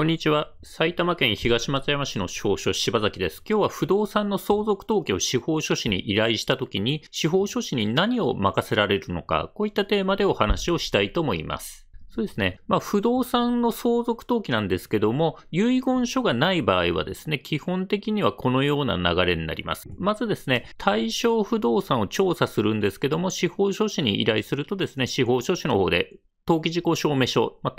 こんにちは。埼玉県東松山市の司法書士柴崎です。今日は不動産の相続登記を司法書士に依頼したときに、司法書士に何を任せられるのか、こういったテーマでお話をしたいと思います。そうですね。まあ、不動産の相続登記なんですけども、遺言書がない場合はですね、基本的にはこのような流れになります。まずですね、対象不動産を調査するんですけども、司法書士に依頼するとですね、司法書士の方で登記事項証明書、まあ、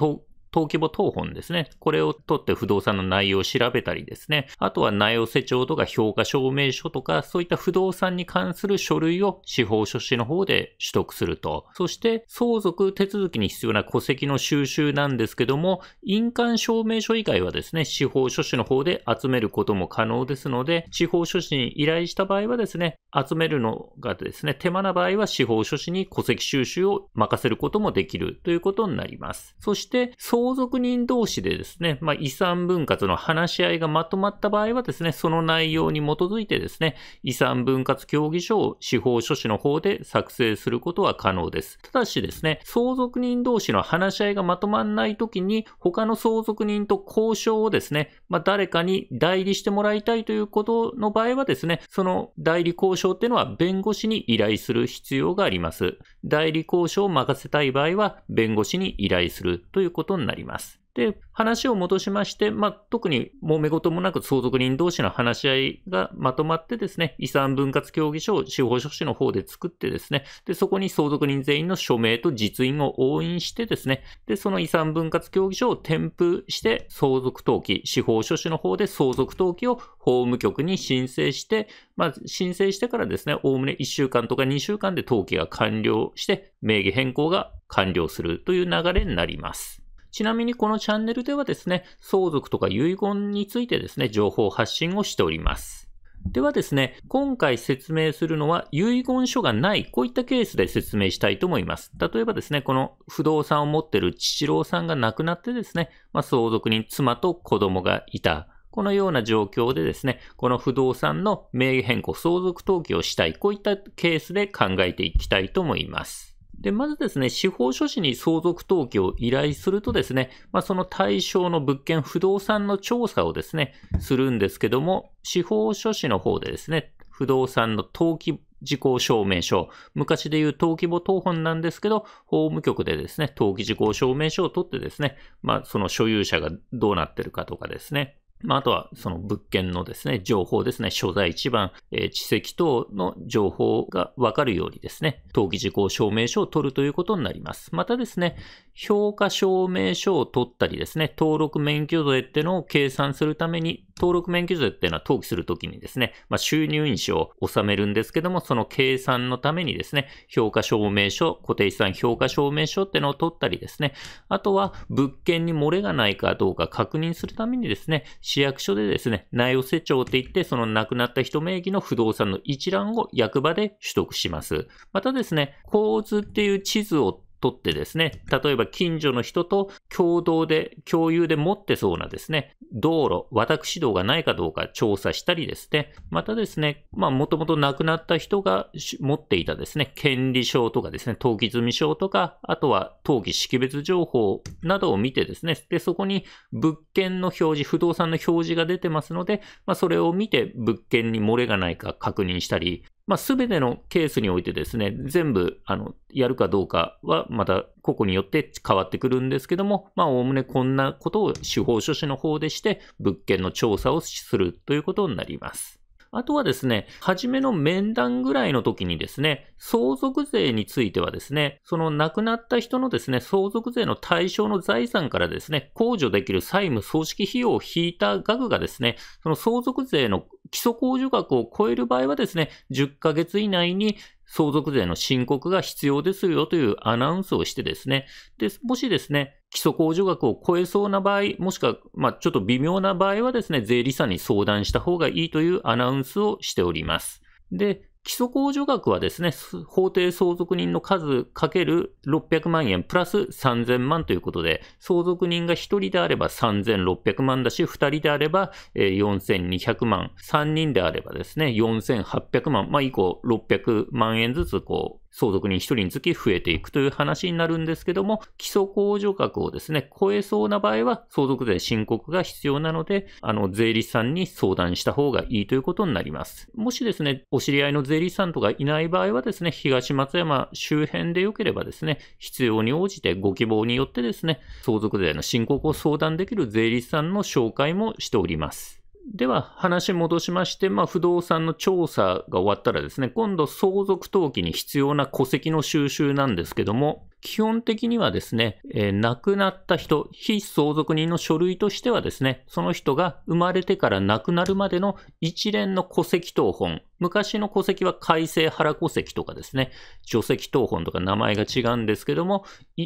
登記簿等本ですね。これを取って不動産の内容を調べたりですね。あとは内容手帳とか評価証明書とか、そういった不動産に関する書類を司法書士の方で取得すると。そして相続手続きに必要な戸籍の収集なんですけども、印鑑証明書以外はですね、司法書士の方で集めることも可能ですので、司法書士に依頼した場合はですね、集めるのがですね、手間な場合は司法書士に戸籍収集を任せることもできるということになります。そして、相続人同士でですね、まあ、遺産分割の話し合いがまとまった場合はですね、その内容に基づいてですね、遺産分割協議書を司法書士の方で作成することは可能です。ただしですね、相続人同士の話し合いがまとまんない時に、他の相続人と交渉をですね、まあ、誰かに代理してもらいたいということの場合はですね、その代理交渉っていうのは弁護士に依頼する必要があります。代理交渉を任せたい場合は、弁護士に依頼するということになります。なります。で、話を戻しまして、まあ、特に揉め事もなく相続人同士の話し合いがまとまってですね、遺産分割協議書を司法書士の方で作ってですね、で、そこに相続人全員の署名と実印を押印してですね、で、その遺産分割協議書を添付して、相続登記、司法書士の方で相続登記を法務局に申請して、まあ、申請してからですね、おおむね1週間とか2週間で登記が完了して、名義変更が完了するという流れになります。ちなみにこのチャンネルではですね、相続とか遺言についてですね、情報発信をしております。ではですね、今回説明するのは遺言書がない、こういったケースで説明したいと思います。例えばですね、この不動産を持っている父郎さんが亡くなってですね、まあ、相続人妻と子供がいた。このような状況でですね、この不動産の名義変更、相続登記をしたい、こういったケースで考えていきたいと思います。で、まずですね、司法書士に相続登記を依頼するとですね、まあ、その対象の物件、不動産の調査をですね、するんですけども、司法書士の方でですね、不動産の登記事項証明書、昔でいう登記簿等本なんですけど、法務局でですね、登記事項証明書を取ってですね、まあ、その所有者がどうなってるかとかですね、まあ、あとはその物件のですね、情報ですね、所在地番、えー、地籍等の情報がわかるようにですね、登記事項証明書を取るということになります。またですね、評価証明書を取ったりですね、登録免許税っていうのを計算するために、登録免許税っていうのは登記するときにですね、まあ、収入印を納めるんですけども、その計算のためにですね、評価証明書、固定資産評価証明書っていうのを取ったりですね、あとは物件に漏れがないかどうか確認するためにですね、市役所でですね、内寄せ帳って言って、その亡くなった人名義の不動産の一覧を役場で取得します。またですね、構図っていう地図を取ってですね、例えば近所の人と共同で、共有で持ってそうなですね、道路、私道がないかどうか調査したりですね、またですね、まあもともと亡くなった人が持っていたですね、権利証とかですね、登記済証とか、あとは登記識別情報などを見てですね、で、そこに物件の表示、不動産の表示が出てますので、まあそれを見て物件に漏れがないか確認したり、まあ、全てのケースにおいてですね、全部、あの、やるかどうかは、また、個々によって変わってくるんですけども、まあ、おおむねこんなことを司法書士の方でして、物件の調査をするということになります。あとはですね、初めの面談ぐらいの時にですね、相続税についてはですね、その亡くなった人のですね、相続税の対象の財産からですね、控除できる債務葬式費用を引いた額がですね、その相続税の基礎控除額を超える場合はですね、10ヶ月以内に相続税の申告が必要ですよというアナウンスをしてですね、で、もしですね、基礎控除額を超えそうな場合、もしくは、まあ、ちょっと微妙な場合はですね、税理士さんに相談した方がいいというアナウンスをしております。で、基礎控除額はですね、法定相続人の数かける600万円プラス3000万ということで、相続人が1人であれば3600万だし、2人であれば4200万、3人であればですね、4800万、まあ以降600万円ずつこ相続人1人につき増えていくという話になるんですけども、基礎控除額をですね、超えそうな場合は相続税申告が必要なので、あの、税理士さんに相談した方がいいということになります。もしですね、お知り合いの税理士さんとかいない場合はですね、東松山周辺で良ければですね、必要に応じてご希望によってですね、相続税の申告を相談できる税理士さんの紹介もしております。では話戻しまして、まあ、不動産の調査が終わったらですね、今度相続登記に必要な戸籍の収集なんですけども、基本的にはですね、えー、亡くなった人、非相続人の書類としてはですね、その人が生まれてから亡くなるまでの一連の戸籍謄本。昔の戸籍は改正原戸籍とかですね、除籍謄本とか名前が違うんですけども、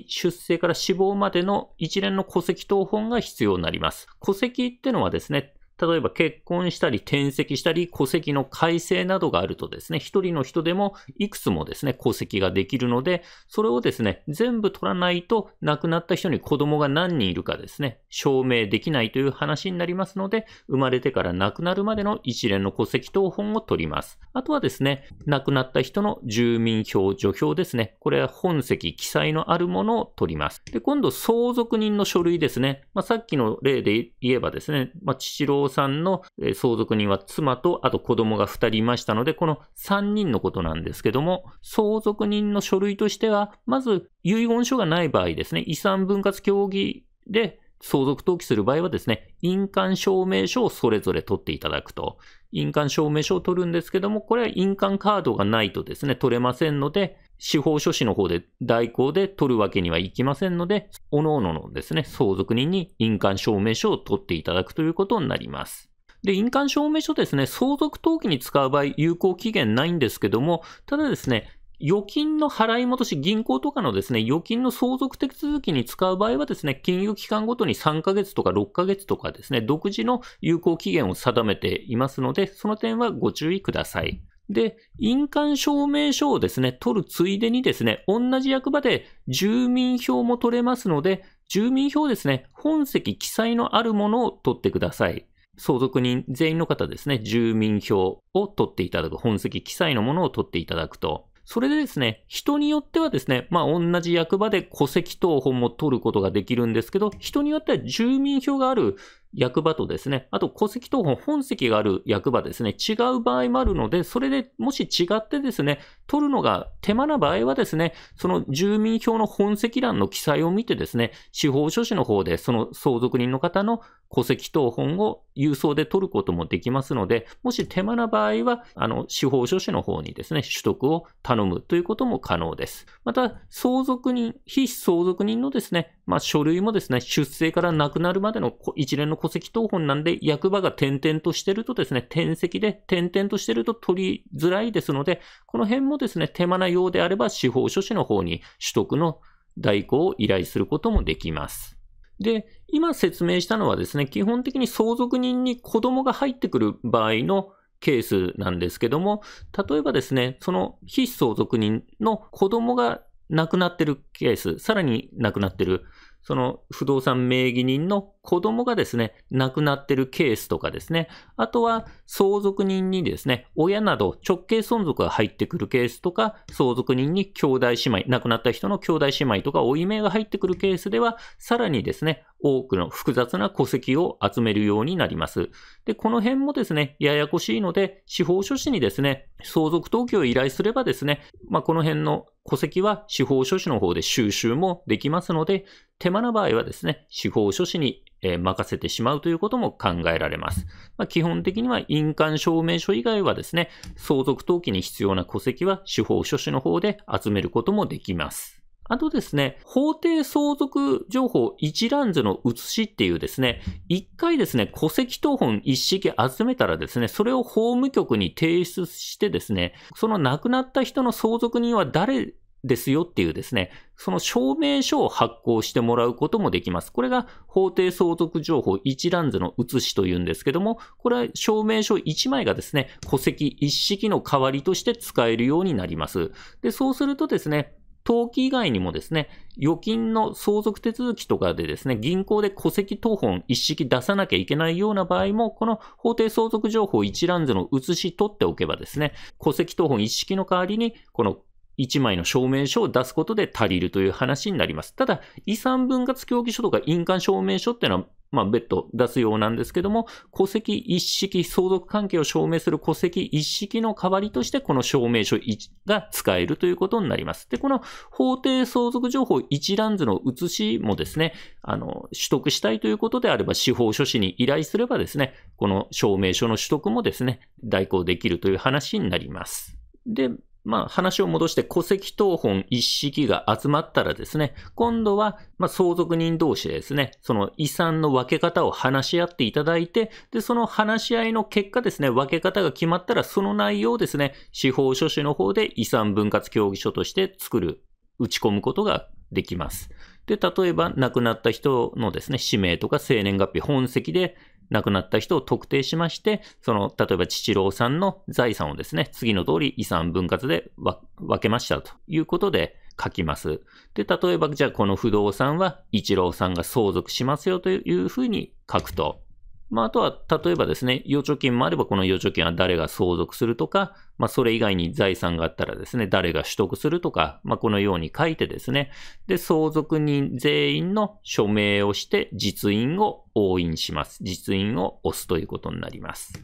出生から死亡までの一連の戸籍謄本が必要になります。戸籍ってのはですね、例えば結婚したり転籍したり戸籍の改正などがあるとですね、一人の人でもいくつもですね、戸籍ができるので、それをですね、全部取らないと亡くなった人に子供が何人いるかですね、証明できないという話になりますので、生まれてから亡くなるまでの一連の戸籍謄本を取ります。あとはですね、亡くなった人の住民票、除票ですね、これは本籍記載のあるものを取ります。で、今度相続人の書類ですね、まあ、さっきの例で言えばですね、まあ、父郎さんの相続人は妻と、あと子供が2人いましたので、この3人のことなんですけども、相続人の書類としては、まず遺言書がない場合ですね、遺産分割協議で、相続登記する場合はですね、印鑑証明書をそれぞれ取っていただくと。印鑑証明書を取るんですけども、これは印鑑カードがないとですね、取れませんので、司法書士の方で代行で取るわけにはいきませんので、各々のですね、相続人に印鑑証明書を取っていただくということになります。で、印鑑証明書ですね、相続登記に使う場合、有効期限ないんですけども、ただですね、預金の払い戻し、銀行とかのですね、預金の相続手続きに使う場合はですね、金融機関ごとに3ヶ月とか6ヶ月とかですね、独自の有効期限を定めていますので、その点はご注意ください。で、印鑑証明書をですね、取るついでにですね、同じ役場で住民票も取れますので、住民票ですね、本籍記載のあるものを取ってください。相続人全員の方ですね、住民票を取っていただく、本籍記載のものを取っていただくと。それでですね、人によってはですね、まあ同じ役場で戸籍謄本も取ることができるんですけど、人によっては住民票がある役場とですね、あと戸籍謄本本籍がある役場ですね、違う場合もあるので、それでもし違ってですね、取るのが手間な場合はですね、その住民票の本籍欄の記載を見てですね、司法書士の方でその相続人の方の戸籍謄本を郵送で取ることもできますので、もし手間な場合は、あの、司法書士の方にですね、取得を頼むということも可能です。また、相続人、非相続人のですね、まあ、書類もですね、出生から亡くなるまでの一連の戸籍謄本なんで、役場が転々としてるとですね、転籍で転々としてると取りづらいですので、この辺もですね、手間なようであれば、司法書士の方に取得の代行を依頼することもできます。で、今説明したのはですね、基本的に相続人に子供が入ってくる場合のケースなんですけども、例えばですね、その非相続人の子供が亡くなってるケース、さらに亡くなってるその不動産名義人の子供がですね、亡くなってるケースとかですね、あとは相続人にですね、親など直系存続が入ってくるケースとか、相続人に兄弟姉妹、亡くなった人の兄弟姉妹とか、負い目が入ってくるケースでは、さらにですね、多くの複雑な戸籍を集めるようになります。で、この辺もですね、ややこしいので、司法書士にですね、相続登記を依頼すればですね、まあ、この辺の戸籍は司法書士の方で収集もできますので、手間な場合はですね、司法書士に任せてしまうということも考えられます。まあ、基本的には印鑑証明書以外はですね、相続登記に必要な戸籍は司法書士の方で集めることもできます。あとですね、法定相続情報一覧図の写しっていうですね、一回ですね、戸籍謄本一式集めたらですね、それを法務局に提出してですね、その亡くなった人の相続人は誰ですよっていうですね、その証明書を発行してもらうこともできます。これが法定相続情報一覧図の写しというんですけども、これは証明書1枚がですね、戸籍一式の代わりとして使えるようになります。で、そうするとですね、登記以外にもですね、預金の相続手続きとかでですね、銀行で戸籍謄本一式出さなきゃいけないような場合も、この法定相続情報一覧図の写し取っておけばですね、戸籍謄本一式の代わりに、この1枚の証明書を出すことで足りるという話になります。ただ、遺産分割協議書とか印鑑証明書っていうのは、まあ、別途出すようなんですけども、戸籍一式、相続関係を証明する戸籍一式の代わりとして、この証明書が使えるということになります。で、この法定相続情報一覧図の写しもですね、あの、取得したいということであれば、司法書士に依頼すればですね、この証明書の取得もですね、代行できるという話になります。で、まあ、話を戻して戸籍謄本一式が集まったらですね、今度は、ま相続人同士でですね、その遺産の分け方を話し合っていただいて、で、その話し合いの結果ですね、分け方が決まったら、その内容をですね、司法書士の方で遺産分割協議書として作る、打ち込むことができます。で、例えば亡くなった人のですね、氏名とか生年月日、本籍で亡くなった人を特定しまして、その、例えば、父郎さんの財産をですね、次の通り遺産分割で分けましたということで書きます。で、例えば、じゃあこの不動産は一郎さんが相続しますよというふうに書くと。まあ、あとは、例えばですね、預貯金もあれば、この預貯金は誰が相続するとか、まあ、それ以外に財産があったらですね、誰が取得するとか、まあ、このように書いてですね、で、相続人全員の署名をして、実印を押印します。実印を押すということになります。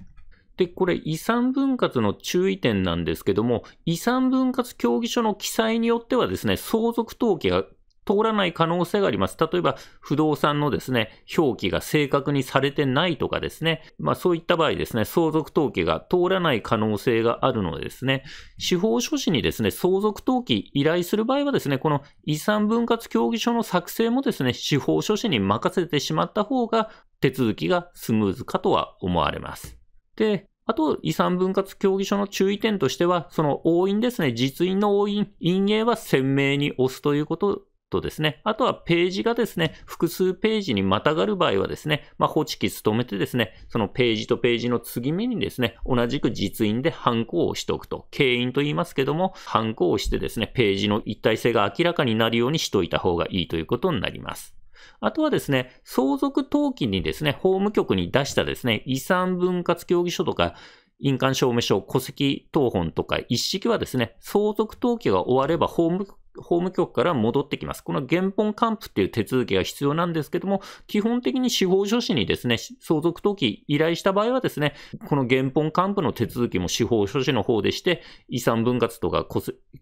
で、これ遺産分割の注意点なんですけども、遺産分割協議書の記載によってはですね、相続登記が通らない可能性があります。例えば、不動産のですね、表記が正確にされてないとかですね、まあそういった場合ですね、相続登記が通らない可能性があるのでですね、司法書士にですね、相続登記依頼する場合はですね、この遺産分割協議書の作成もですね、司法書士に任せてしまった方が手続きがスムーズかとは思われます。で、あと、遺産分割協議書の注意点としては、その押印ですね、実印の押印、印影は鮮明に押すということとですね、あとはページがですね、複数ページにまたがる場合はですね、まあ、ホチキス止めてですね、そのページとページの継ぎ目にですね、同じく実印でハンコをしておくと、経印と言いますけども、ハンコをしてですね、ページの一体性が明らかになるようにしといた方がいいということになります。あとはですね、相続登記にですね、法務局に出したですね、遺産分割協議書とか、印鑑証明書、戸籍謄本とか一式はですね、相続登記が終われば法務法務局から戻ってきます。この原本還付っていう手続きが必要なんですけども、基本的に司法書士にですね、相続登記依頼した場合はですね、この原本還付の手続きも司法書士の方でして、遺産分割とか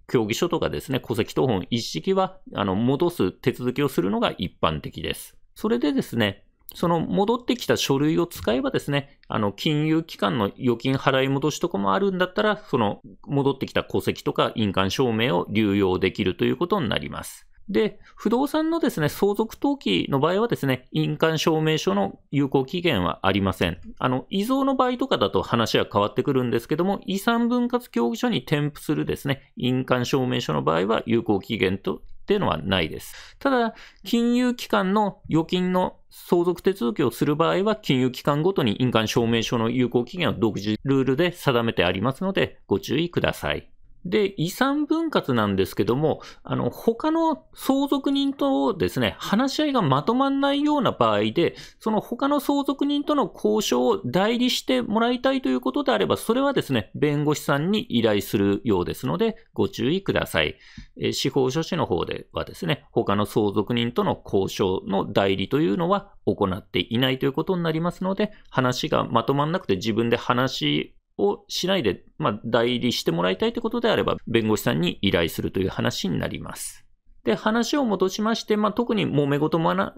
協議書とかですね、戸籍謄本一式は、あの、戻す手続きをするのが一般的です。それでですね、その戻ってきた書類を使えばですね、あの、金融機関の預金払い戻しとかもあるんだったら、その戻ってきた戸籍とか印鑑証明を流用できるということになります。で、不動産のですね、相続登記の場合はですね、印鑑証明書の有効期限はありません。あの、遺贈の場合とかだと話は変わってくるんですけども、遺産分割協議書に添付するですね、印鑑証明書の場合は有効期限とっていうのはないです。ただ、金融機関の預金の相続手続きをする場合は、金融機関ごとに印鑑証明書の有効期限を独自ルールで定めてありますので、ご注意ください。で、遺産分割なんですけども、あの、他の相続人とですね、話し合いがまとまんないような場合で、その他の相続人との交渉を代理してもらいたいということであれば、それはですね、弁護士さんに依頼するようですので、ご注意ください。え司法書士の方ではですね、他の相続人との交渉の代理というのは行っていないということになりますので、話がまとまんなくて自分で話をしないで、まあ、代理してもらいたいということであれば、弁護士さんに依頼するという話になります。で、話を戻しまして、まあ、特に揉め事もな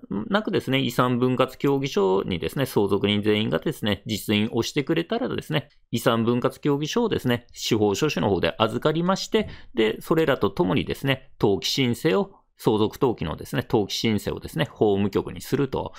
くですね、遺産分割協議書にですね、相続人全員がですね、実印をしてくれたらですね、遺産分割協議書をですね、司法書士の方で預かりまして、で、それらとともにですね、登記申請を相続登記のですね、登記申請をですね、法務局にすると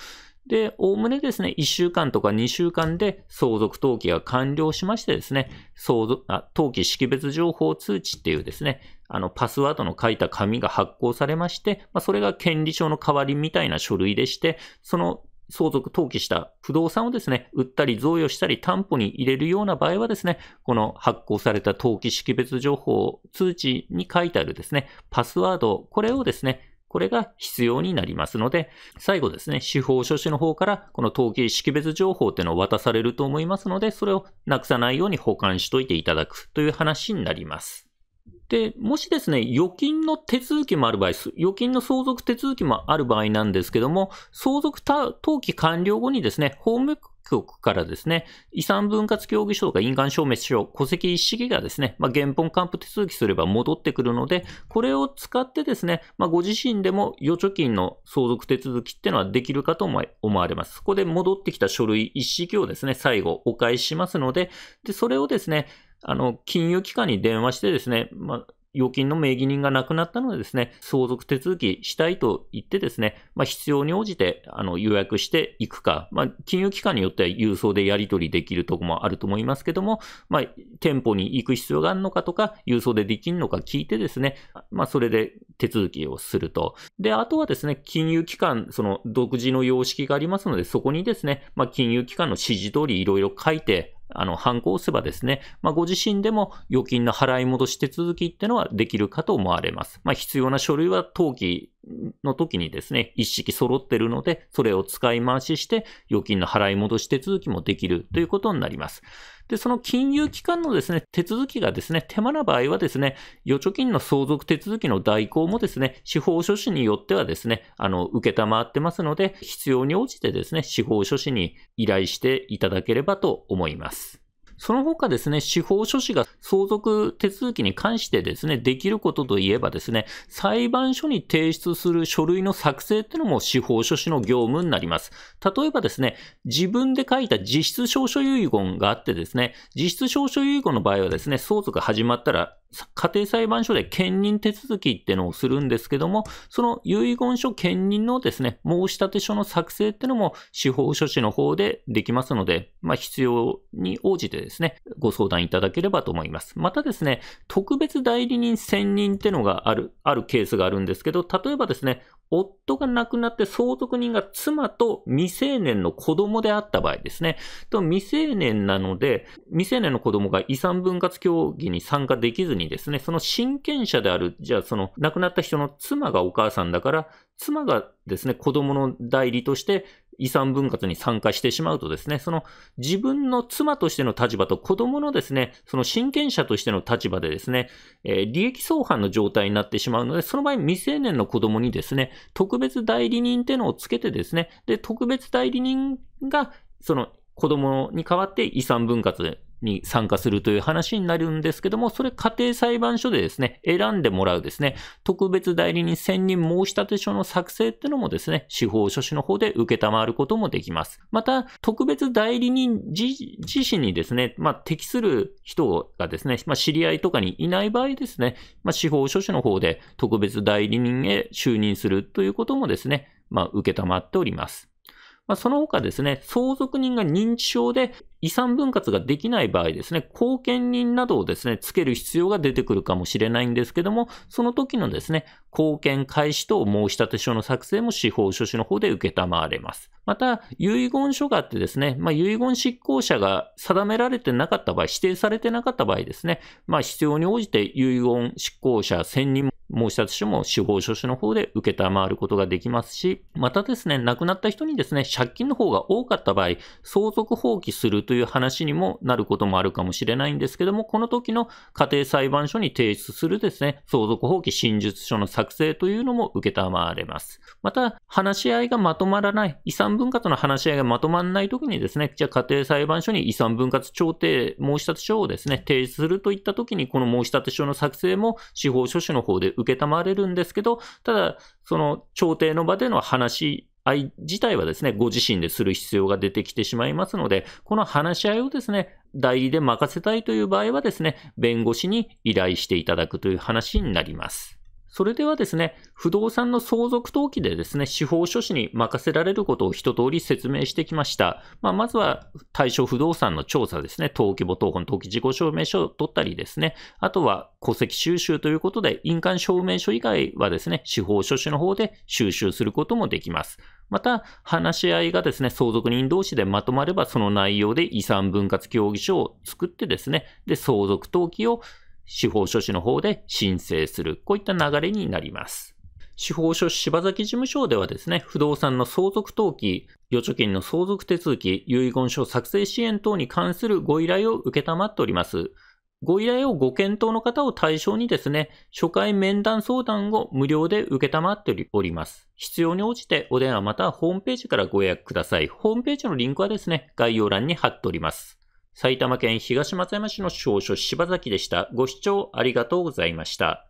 で、おおむねですね、1週間とか2週間で相続登記が完了しましてですね、相続あ登記識別情報通知っていうですね、あのパスワードの書いた紙が発行されまして、まあ、それが権利書の代わりみたいな書類でして、その相続登記した不動産をですね、売ったり贈与したり担保に入れるような場合はですね、この発行された登記識別情報通知に書いてあるですね、パスワード、これをですね、これが必要になりますので、最後ですね、司法書士の方からこの統計識別情報っていうのを渡されると思いますので、それをなくさないように保管しといていただくという話になります。で、もしですね、預金の手続きもある場合、預金の相続手続きもある場合なんですけども、相続登記完了後にですね、法務国からですね、遺産分割協議書とか印鑑証明書、戸籍一式がですね、まあ、原本還付手続きすれば戻ってくるので、これを使ってですね、まあ、ご自身でも預貯金の相続手続きっていうのはできるかと思われます。そこで戻ってきた書類一式をですね、最後お返ししますので、で、それをですね、あの、金融機関に電話してですね、まあ、預金の名義人が亡くなったのでですね、相続手続きしたいと言ってですね、まあ、必要に応じてあの予約していくか、まあ、金融機関によっては郵送でやり取りできるとこもあると思いますけども、まあ、店舗に行く必要があるのかとか、郵送でできるのか聞いてですね、まあ、それで手続きをすると。で、あとはですね、金融機関、その独自の様式がありますので、そこにですね、まあ、金融機関の指示通りいろいろ書いて、あの、反抗すればですね、まあ、ご自身でも預金の払い戻し手続きっていうのはできるかと思われます。まあ、必要な書類は登記の時にですね、一式揃ってるので、それを使い回しして、預金の払い戻し手続きもできるということになります。で、その金融機関のですね、手続きがですね、手間な場合はですね、預貯金の相続手続きの代行もですね、司法書士によってはですね、あの、受けたまってますので、必要に応じてですね、司法書士に依頼していただければと思います。その他ですね、司法書士が相続手続きに関してですね、できることといえばですね、裁判所に提出する書類の作成っていうのも司法書士の業務になります。例えばですね、自分で書いた実質証書遺言があってですね、実質証書遺言の場合はですね、相続始まったら家庭裁判所で兼任手続きっていうのをするんですけども、その遺言書兼任のですね、申し立て書の作成ってのも司法書士の方でできますので、まあ、必要に応じてですね、ご相談いただければと思います。またですね、特別代理人専任ってのがある、あるケースがあるんですけど、例えばですね、夫が亡くなって相続人が妻と未成年の子供であった場合ですね。と未成年なので、未成年の子供が遺産分割協議に参加できずににですね、その親権者である、じゃあその亡くなった人の妻がお母さんだから、妻がですね、子供の代理として遺産分割に参加してしまうとですね、その自分の妻としての立場と子供のですね、その親権者としての立場でですね、えー、利益相反の状態になってしまうので、その場合未成年の子供にですね、特別代理人っていうのをつけてですね、で、特別代理人が、その子供に代わって遺産分割に参加するという話になるんですけども、それ家庭裁判所でですね、選んでもらうですね、特別代理人選任申立書の作成っていうのもですね、司法書士の方で受けたまることもできます。また、特別代理人自身にですね、まあ、適する人がですね、まあ、知り合いとかにいない場合ですね、まあ、司法書士の方で特別代理人へ就任するということもですね、まあ、受けたまっております。まあ、その他ですね、相続人が認知症で遺産分割ができない場合ですね、後見人などをですね、つける必要が出てくるかもしれないんですけども、その時のですね、後見開始と申立書の作成も司法書士の方で受けたまわれます。また、遺言書があってですね、まあ、遺言執行者が定められてなかった場合、指定されてなかった場合ですね、まあ、必要に応じて遺言執行者専任申し立て書も司法書士の方で受けたまわることができますし、またですね、亡くなった人にですね、借金の方が多かった場合、相続放棄するという話にもなることもあるかもしれないんですけども、この時の家庭裁判所に提出するですね、相続放棄真述書の作成というのも受けたまわれます。また、話し合いがまとまらない、遺産分割の話し合いがまとまらない時にですね、じゃあ家庭裁判所に遺産分割調停申立書をですね、提出するといった時に、この申立書の作成も司法書士の方で受受けたまわれるんですけど、ただ、その調停の場での話し合い自体はですね、ご自身でする必要が出てきてしまいますので、この話し合いをですね、代理で任せたいという場合はですね、弁護士に依頼していただくという話になります。それではですね、不動産の相続登記でですね、司法書士に任せられることを一通り説明してきました。まあ、まずは対象不動産の調査ですね、登記簿登本登記事項証明書を取ったりですね、あとは戸籍収集ということで、印鑑証明書以外はですね、司法書士の方で収集することもできます。また、話し合いがですね、相続人同士でまとまれば、その内容で遺産分割協議書を作ってですね、で、相続登記を司法書士の方で申請する。こういった流れになります。司法書士柴崎事務所ではですね、不動産の相続登記、預貯金の相続手続き、遺言書作成支援等に関するご依頼を受けたまっております。ご依頼をご検討の方を対象にですね、初回面談相談を無料で受けたまっております。必要に応じてお電話またはホームページからご予約ください。ホームページのリンクはですね、概要欄に貼っております。埼玉県東松山市の少書柴崎でした。ご視聴ありがとうございました。